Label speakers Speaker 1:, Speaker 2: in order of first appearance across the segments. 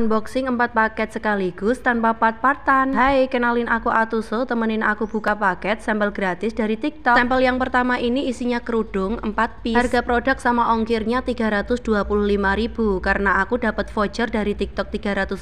Speaker 1: Unboxing 4 paket sekaligus tanpa part-partan Hai, kenalin aku Atuso, temenin aku buka paket sampel gratis dari TikTok Sampel yang pertama ini isinya kerudung 4 piece Harga produk sama ongkirnya ribu. Karena aku dapat voucher dari TikTok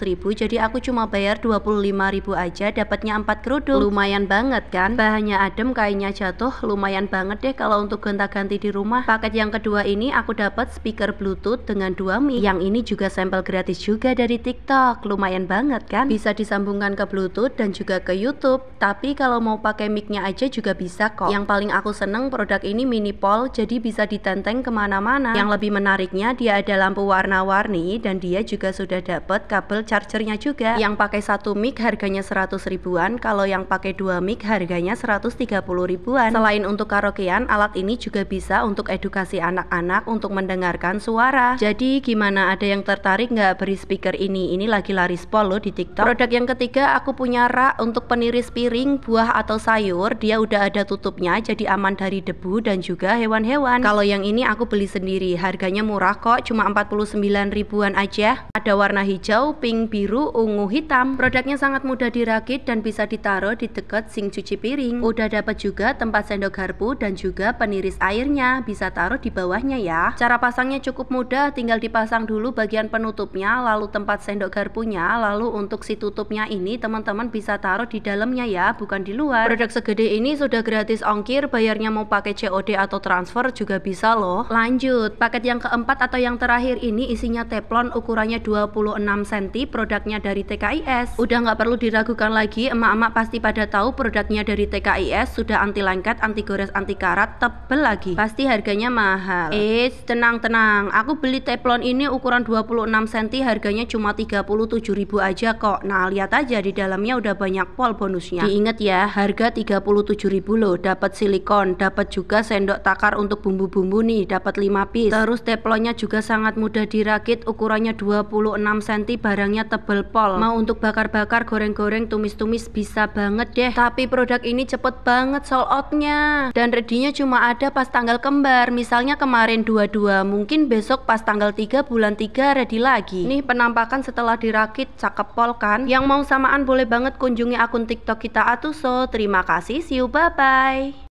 Speaker 1: ribu, Jadi aku cuma bayar ribu aja dapatnya 4 kerudung Lumayan banget kan? Bahannya adem, kainnya jatuh Lumayan banget deh kalau untuk gonta-ganti di rumah Paket yang kedua ini aku dapat speaker bluetooth dengan 2 mic Yang ini juga sampel gratis juga dari TikTok TikTok. Lumayan banget kan? Bisa disambungkan ke Bluetooth dan juga ke YouTube. Tapi kalau mau pakai mic-nya aja juga bisa kok. Yang paling aku seneng produk ini mini pole jadi bisa ditenteng kemana-mana. Yang lebih menariknya dia ada lampu warna-warni dan dia juga sudah dapat kabel chargernya juga. Yang pakai satu mic harganya 100 ribuan, kalau yang pakai dua mic harganya 130 ribuan. Selain untuk karaokean, alat ini juga bisa untuk edukasi anak-anak untuk mendengarkan suara. Jadi gimana ada yang tertarik nggak beri speaker ini? ini. Ini lagi laris pol loh di TikTok. Produk yang ketiga aku punya rak untuk peniris piring, buah atau sayur. Dia udah ada tutupnya jadi aman dari debu dan juga hewan-hewan. Kalau yang ini aku beli sendiri. Harganya murah kok, cuma 49 ribuan aja. Ada warna hijau, pink, biru, ungu, hitam. Produknya sangat mudah dirakit dan bisa ditaruh di dekat sink cuci piring. Udah dapat juga tempat sendok garpu dan juga peniris airnya. Bisa taruh di bawahnya ya. Cara pasangnya cukup mudah, tinggal dipasang dulu bagian penutupnya lalu tempat 4 sendok garpunya lalu untuk si tutupnya ini teman-teman bisa taruh di dalamnya ya bukan di luar produk segede ini sudah gratis ongkir bayarnya mau pakai COD atau transfer juga bisa loh lanjut paket yang keempat atau yang terakhir ini isinya teplon ukurannya 26 cm produknya dari TKIS udah nggak perlu diragukan lagi emak-emak pasti pada tahu produknya dari TKIS sudah anti lengket anti gores anti karat tebel lagi pasti harganya mahal eh tenang tenang aku beli teplon ini ukuran 26 cm harganya cuma cuma 37 ribu aja kok nah lihat aja di dalamnya udah banyak pol bonusnya diinget ya harga 37 ribu loh dapat silikon dapat juga sendok takar untuk bumbu-bumbu nih dapat 5 piece terus teplonnya juga sangat mudah dirakit ukurannya 26 cm barangnya tebel pol mau untuk bakar-bakar goreng-goreng tumis-tumis bisa banget deh tapi produk ini cepet banget sold outnya dan redinya cuma ada pas tanggal kembar misalnya kemarin 22 mungkin besok pas tanggal 3 bulan 3 ready lagi nih penampakan Kan setelah dirakit cakep pol kan yang mau samaan boleh banget kunjungi akun tiktok kita atuso terima kasih see you bye bye